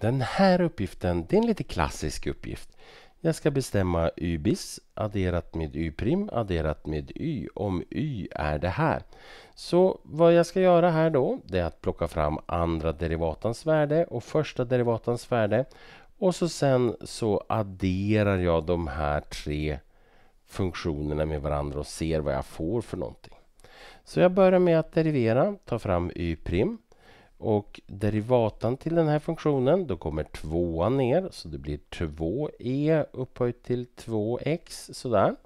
Den här uppgiften det är en lite klassisk uppgift. Jag ska bestämma y adderat med y adderat med y om y är det här. Så vad jag ska göra här då det är att plocka fram andra derivatans värde och första derivatans värde. Och så sen så adderar jag de här tre funktionerna med varandra och ser vad jag får för någonting. Så jag börjar med att derivera, ta fram y och derivatan till den här funktionen, då kommer tvåan ner så det blir 2e upphöjt till 2x sådär.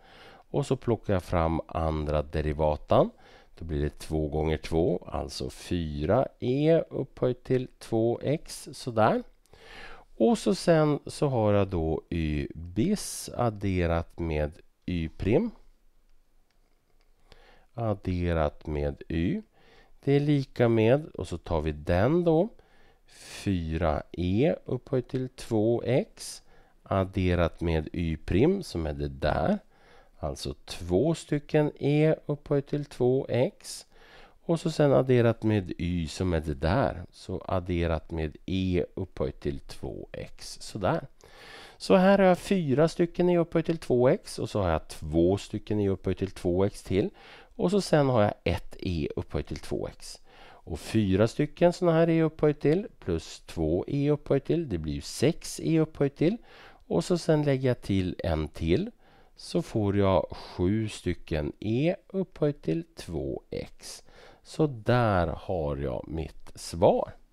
Och så plockar jag fram andra derivatan. Då blir det 2 gånger 2, alltså 4e upphöjt till 2x sådär. Och så sen så har jag då y bis adderat med y prim. Adderat med y. Det är lika med, och så tar vi den då, 4e upphöjt till 2x adderat med y' prim som är det där. Alltså två stycken e upphöjt till 2x. Och så sen adderat med y som är det där. Så adderat med e upphöjt till 2x. Sådär. Så här har jag fyra stycken e upphöjt till 2x och så har jag två stycken e upphöjt till 2x till. Och så sen har jag ett e upphöjt till 2x. Och fyra stycken sådana här e upphöjt till plus två e upphöjt till, det blir ju 6 e upphöjt till. Och så sen lägger jag till en till så får jag sju stycken e upphöjt till 2x. Så där har jag mitt svar.